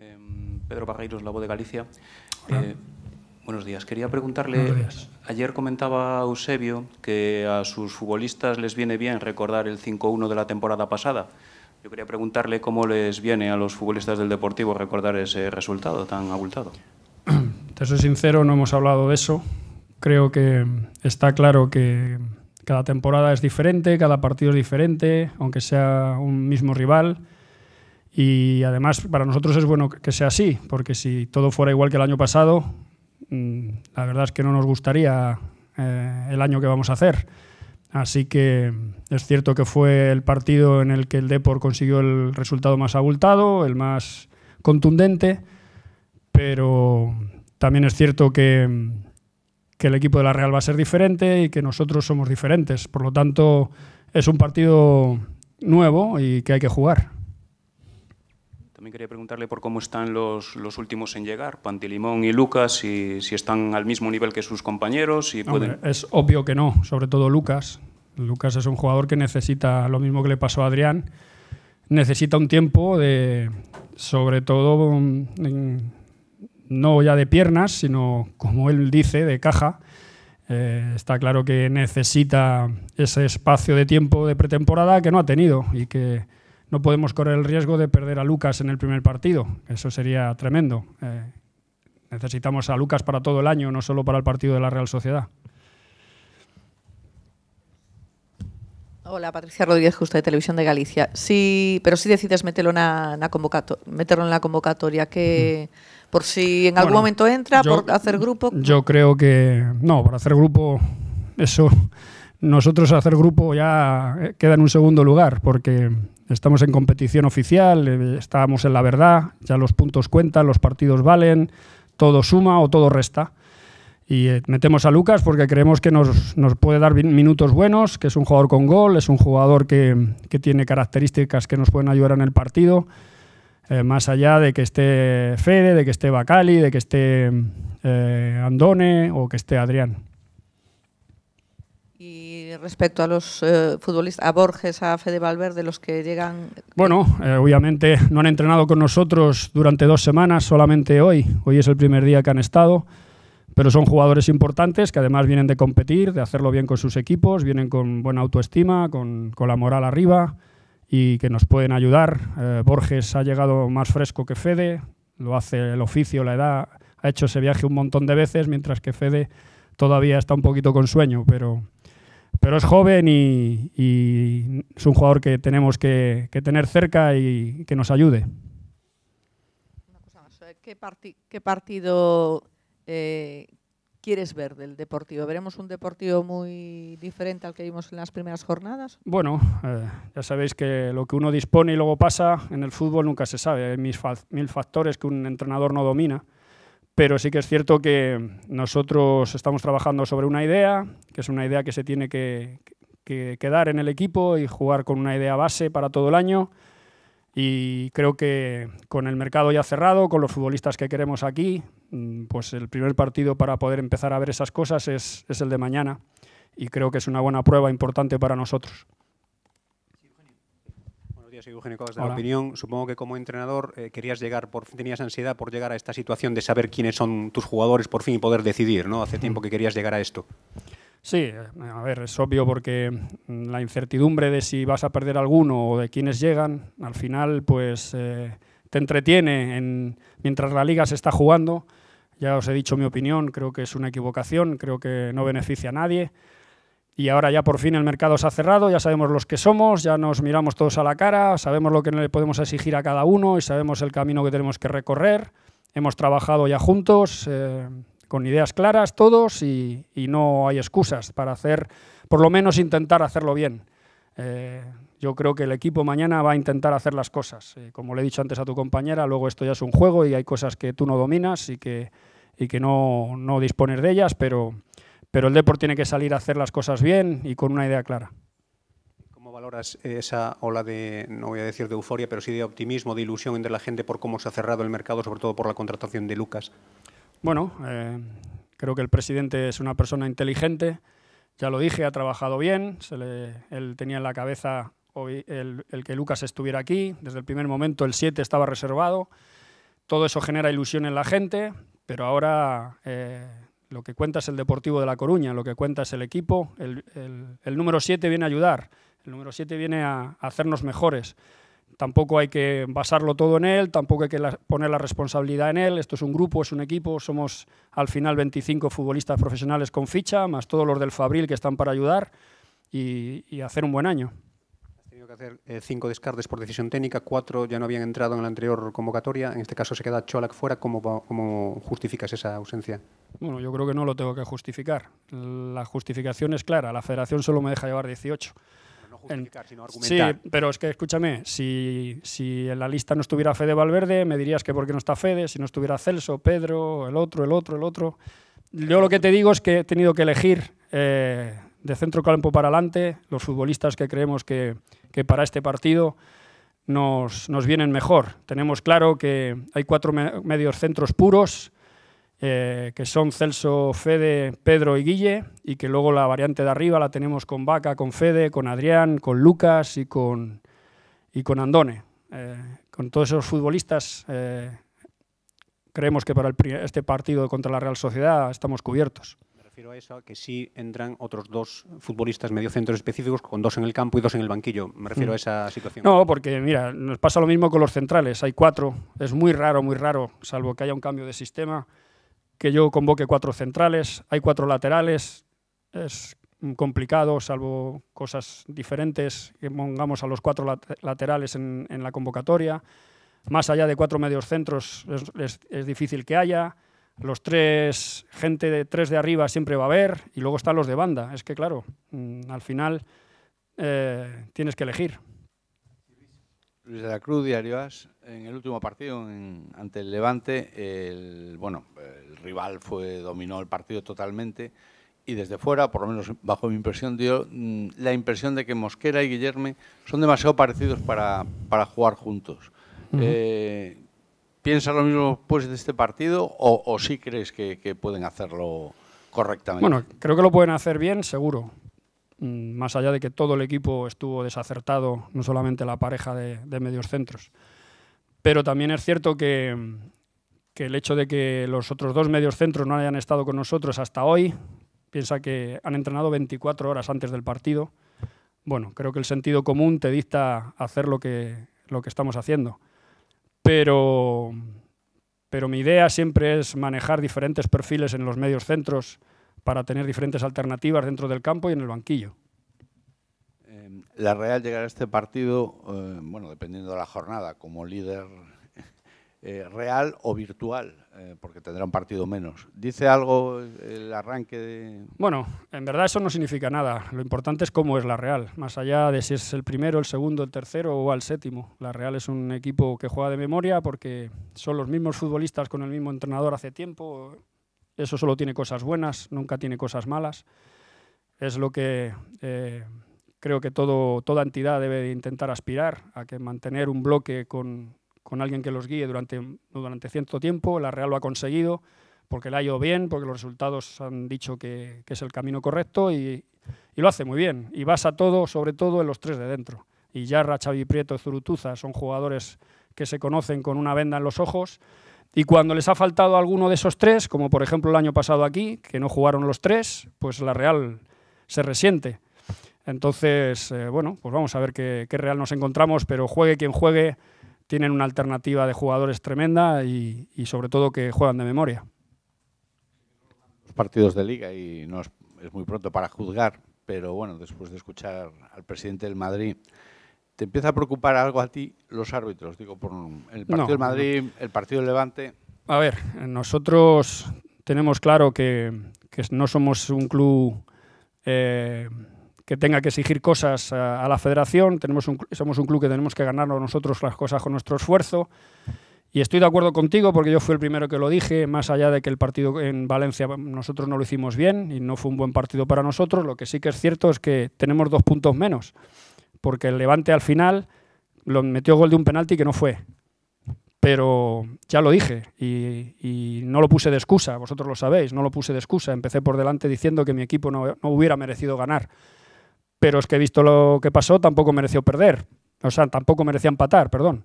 Em, Pedro Barreiros, La Voz de Galicia. Eh, buenos días. Quería preguntarle, ayer comentaba Eusebio que a sus futbolistas les viene bien recordar el 5-1 de la temporada pasada. Yo quería preguntarle cómo les viene a los futbolistas del Deportivo recordar ese resultado tan abultado. Te soy sincero, no hemos hablado de eso. Creo que está claro que cada temporada es diferente, cada partido es diferente, aunque sea un mismo rival. Y además para nosotros es bueno que sea así, porque si todo fuera igual que el año pasado, mm, la verdad es que no nos gustaría eh, el año que vamos a hacer. Así que es cierto que fue el partido en el que el Depor consiguió el resultado más abultado, el más contundente, pero también es cierto que el equipo de la Real va a ser diferente y que nosotros somos diferentes. Por lo tanto, es un partido nuevo y que hay que jugar quería preguntarle por cómo están los, los últimos en llegar, Pantilimón y Lucas, si, si están al mismo nivel que sus compañeros. y pueden... es obvio que no, sobre todo Lucas. Lucas es un jugador que necesita lo mismo que le pasó a Adrián. Necesita un tiempo de, sobre todo, no ya de piernas, sino como él dice, de caja. Eh, está claro que necesita ese espacio de tiempo de pretemporada que no ha tenido y que no podemos correr el riesgo de perder a Lucas en el primer partido. Eso sería tremendo. Eh, necesitamos a Lucas para todo el año, no solo para el partido de la Real Sociedad. Hola, Patricia Rodríguez, justo de Televisión de Galicia. Sí, pero si decides meterlo en la, convocatoria, que mm. por si en algún momento entra, por hacer grupo. Yo creo que no, para hacer grupo eso nosotros hacer grupo ya eh, queda en un segundo lugar porque estamos en competición oficial, eh, estamos en la verdad, ya los puntos cuentan, los partidos valen, todo suma o todo resta. Y eh, metemos a Lucas porque creemos que nos, puede dar minutos buenos, que es un jugador con gol, es un jugador que, tiene características que nos pueden ayudar en el partido, más allá de que esté Fede, de que esté Bacali, de que esté Andone o que esté Adrián. Y respecto a los eh, futbolistas, a Borges, a Fede Valverde, los que llegan... Bueno, eh, obviamente no han entrenado con nosotros durante dos semanas, solamente hoy. Hoy es el primer día que han estado, pero son jugadores importantes que además vienen de competir, de hacerlo bien con sus equipos, vienen con buena autoestima, con, con la moral arriba y que nos pueden ayudar. Eh, Borges ha llegado más fresco que Fede, lo hace el oficio, la edad, ha hecho ese viaje un montón de veces, mientras que Fede todavía está un poquito con sueño, pero pero es joven y, es un jugador que tenemos que, tener cerca y que nos ayude. Eh, ¿qué, partido eh, quieres ver del Deportivo? ¿Veremos un Deportivo muy diferente al que vimos en las primeras jornadas? Bueno, eh, ya sabéis que lo que uno dispone y luego pasa en el fútbol nunca se sabe. Hay mil factores que un entrenador no domina pero sí que es cierto que nosotros estamos trabajando sobre una idea, que es una idea que se tiene que, quedar en el equipo y jugar con una idea base para todo el año. Y creo que con el mercado ya cerrado, con los futbolistas que queremos aquí, mm, pues el primer partido para poder empezar a ver esas cosas es el de mañana. Y creo que es una buena prueba importante para nosotros yo soy Eugenio de La Opinión. Supongo que como entrenador eh, querías llegar, por, tenías ansiedad por llegar a esta situación de saber quiénes son tus jugadores por fin y poder decidir, ¿no? Hace tiempo que querías llegar a esto. Sí, eh, a ver, es obvio porque mm, la incertidumbre de si vas a perder alguno o de quiénes llegan, al final pues eh, te entretiene en, mientras la liga se está jugando. Ya os he dicho mi opinión, creo que es una equivocación, creo que no beneficia a nadie y ahora ya por fin el mercado se ha cerrado, ya sabemos los que somos, ya nos miramos todos a la cara, sabemos lo que le podemos exigir a cada uno y sabemos el camino que tenemos que recorrer. Hemos trabajado ya juntos, eh, con ideas claras todos y, no hay excusas para hacer, por lo menos intentar hacerlo bien. Eh, yo creo que el equipo mañana va a intentar hacer las cosas. Eh, como le he dicho antes a tu compañera, luego esto ya es un juego y hay cosas que tú no dominas y que, y que no, no dispones de ellas, pero pero el deporte tiene que salir a hacer las cosas bien y con una idea clara. ¿Cómo valoras esa ola de, no voy a decir de euforia, pero sí de optimismo, de ilusión entre la gente por cómo se ha cerrado el mercado, sobre todo por la contratación de Lucas? Bueno, eh, creo que el presidente es una persona inteligente, ya lo dije, ha trabajado bien, él tenía en la cabeza el, que Lucas estuviera aquí, desde el primer momento el 7 estaba reservado, todo eso genera ilusión en la gente, pero ahora eh, lo que cuenta es el Deportivo de La Coruña, lo que cuenta es el equipo. El, número 7 viene a ayudar, el número 7 viene a, hacernos mejores. Tampoco hay que basarlo todo en él, tampoco hay que poner la responsabilidad en él. Esto es un grupo, es un equipo, somos al final 25 futbolistas profesionales con ficha, más todos los del Fabril que están para ayudar y hacer un buen año tenido que hacer eh, cinco descartes por decisión técnica, cuatro ya no habían entrado en la anterior convocatoria, en este caso se queda Cholak fuera, ¿cómo, cómo justificas esa ausencia? Bueno, yo creo que no lo tengo que justificar. La justificación es clara, la federación solo me deja llevar 18. No justificar, sino argumentar. Sí, pero es que escúchame, si, en la lista no estuviera Fede Valverde, me dirías que porque no está Fede, si no estuviera Celso, Pedro, el otro, el otro, el otro. Yo lo que te digo es que he tenido que elegir eh, de centro campo para adelante, los futbolistas que creemos que, para este partido nos, vienen mejor. Tenemos claro que hay cuatro medios centros puros, eh, que son Celso, Fede, Pedro y Guille, y que luego la variante de arriba la tenemos con Vaca, con Fede, con Adrián, con Lucas y con, y con Andone. Eh, con todos esos futbolistas eh, creemos que para este partido contra la Real Sociedad estamos cubiertos refiero a eso, que sí entran otros dos futbolistas mediocentros específicos, con dos en el campo y dos en el banquillo. Me refiero a mm. esa situación. No, porque mira, nos pasa lo mismo con los centrales. Hay cuatro. Es muy raro, muy raro, salvo que haya un cambio de sistema, que yo convoque cuatro centrales. Hay cuatro laterales. Es complicado, salvo cosas diferentes, que pongamos a los cuatro laterales en, la convocatoria. Más allá de cuatro mediocentros es difícil que haya los tres, gente de tres de arriba siempre va a haber, y luego están los de banda. Es que claro, mm, al final eh, tienes que elegir. Luis de la Cruz, y en el último partido ante el Levante, el, bueno, el rival fue, dominó el partido totalmente y desde fuera, por lo menos bajo mi impresión, dio mm, la impresión de que Mosquera y Guillerme son demasiado parecidos para, para jugar juntos. Piensa lo mismo pues de este partido o, sí crees que, pueden hacerlo correctamente? Bueno, creo que lo pueden hacer bien, seguro. Mm, más allá de que todo el equipo estuvo desacertado, no solamente la pareja de, de medios centros. Pero también es cierto que, el hecho de que los otros dos medios centros no hayan estado con nosotros hasta hoy, piensa que han entrenado 24 horas antes del partido. Bueno, creo que el sentido común te dicta hacer lo que, lo que estamos haciendo pero, pero mi idea siempre es manejar diferentes perfiles en los medios centros para tener diferentes alternativas dentro del campo y en el banquillo. Eh, la Real llegar a este partido, eh, bueno, dependiendo de la jornada, como líder eh, real o virtual, eh, porque tendrá un partido menos. ¿Dice algo el arranque de...? Bueno, en verdad eso no significa nada. Lo importante es cómo es la Real, más allá de si es el primero, el segundo, el tercero o al séptimo. La Real es un equipo que juega de memoria porque son los mismos futbolistas con el mismo entrenador hace tiempo. Eso solo tiene cosas buenas, nunca tiene cosas malas. Es lo que... Eh, creo que toda entidad debe intentar aspirar a que mantener un bloque con, con alguien que los guíe durante, durante cierto tiempo. La Real lo ha conseguido porque la ha ido bien, porque los resultados han dicho que, es el camino correcto y, lo hace muy bien. Y basa todo, sobre todo, en los tres de dentro. Y Yarra, Xavi Prieto, Zurutuza son jugadores que se conocen con una venda en los ojos. Y cuando les ha faltado alguno de esos tres, como por ejemplo el año pasado aquí, que no jugaron los tres, pues la Real se resiente. Entonces, eh, bueno, pues vamos a ver qué, qué Real nos encontramos, pero juegue quien juegue, tienen una alternativa de jugadores tremenda y, sobre todo que juegan de memoria. Los partidos de liga y no es, muy pronto para juzgar, pero bueno, después de escuchar al presidente del Madrid, ¿te empieza a preocupar algo a ti los árbitros? Digo, por el partido del Madrid, el partido del Levante. A ver, nosotros tenemos claro que, no somos un club... Eh, que tenga que exigir cosas a, la federación. Tenemos somos un club que tenemos que ganarnos nosotros las cosas con nuestro esfuerzo. Y estoy de acuerdo contigo porque yo fui el primero que lo dije, más allá de que el partido en Valencia nosotros no lo hicimos bien y no fue un buen partido para nosotros, lo que sí que es cierto es que tenemos dos puntos menos, porque el Levante al final lo metió gol de un penalti que no fue. Pero ya lo dije y, y no lo puse de excusa, vosotros lo sabéis, no lo puse de excusa. Empecé por delante diciendo que mi equipo no, no hubiera merecido ganar pero es que visto lo que pasó, tampoco mereció perder. O sea, tampoco merecía empatar, perdón,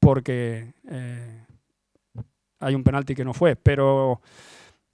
porque eh, hay un penalti que no fue. Pero,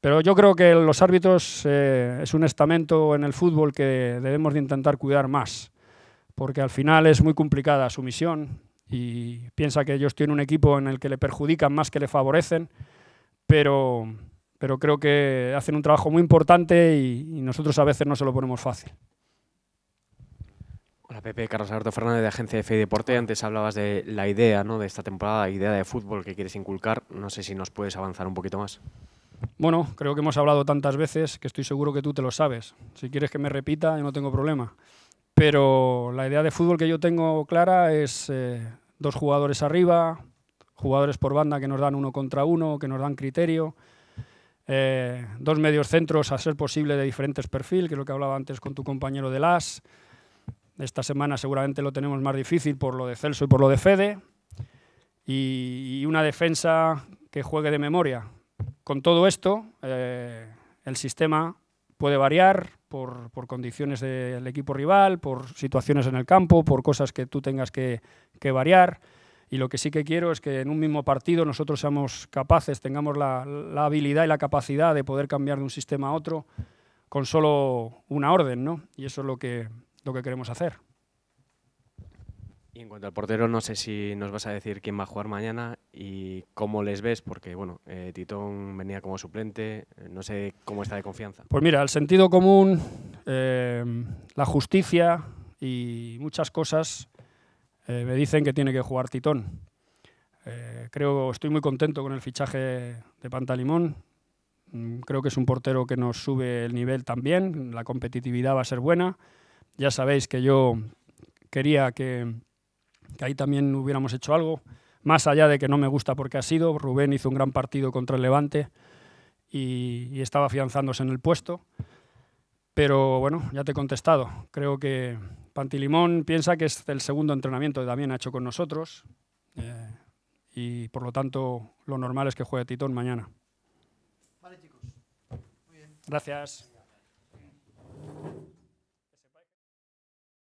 pero yo creo que los árbitros eh, es un estamento en el fútbol que debemos de intentar cuidar más, porque al final es muy complicada su misión y piensa que ellos tienen un equipo en el que le perjudican más que le favorecen, pero, pero creo que hacen un trabajo muy importante y nosotros a veces no se lo ponemos fácil. Hola Pepe, Carlos Alberto Fernández de Agencia Fe y Deporte. Antes hablabas de la idea ¿no? de esta temporada, idea de fútbol que quieres inculcar. No sé si nos puedes avanzar un poquito más. Bueno, creo que hemos hablado tantas veces que estoy seguro que tú te lo sabes. Si quieres que me repita, yo no tengo problema. Pero la idea de fútbol que yo tengo clara es eh, dos jugadores arriba, jugadores por banda que nos dan uno contra uno, que nos dan criterio, eh, dos medios centros a ser posible de diferentes perfiles, que es lo que hablaba antes con tu compañero de LAS. Esta semana seguramente lo tenemos más difícil por lo de Celso y por lo de Fede. Y, una defensa que juegue de memoria. Con todo esto, eh, el sistema puede variar por, condiciones del equipo rival, por situaciones en el campo, por cosas que tú tengas que, variar. Y lo que sí que quiero es que en un mismo partido nosotros seamos capaces, tengamos la, la, habilidad y la capacidad de poder cambiar de un sistema a otro con solo una orden, ¿no? Y eso es lo que, lo que queremos hacer. Y en cuanto al portero, no sé si nos vas a decir quién va a jugar mañana y cómo les ves, porque bueno, eh, Titón venía como suplente, eh, no sé cómo está de confianza. Pues mira, el sentido común, eh, la justicia y muchas cosas eh, me dicen que tiene que jugar Titón. Eh, creo, estoy muy contento con el fichaje de Pantalimón. Mm, creo que es un portero que nos sube el nivel también, la competitividad va a ser buena. Ya sabéis que yo quería que, ahí también hubiéramos hecho algo, más allá de que no me gusta porque ha sido. Rubén hizo un gran partido contra el Levante y, estaba afianzándose en el puesto. Pero bueno, ya te he contestado. Creo que Pantilimón piensa que es el segundo entrenamiento que también ha hecho con nosotros. Eh, y por lo tanto, lo normal es que juegue Titón mañana. Vale, chicos. Muy bien. Gracias.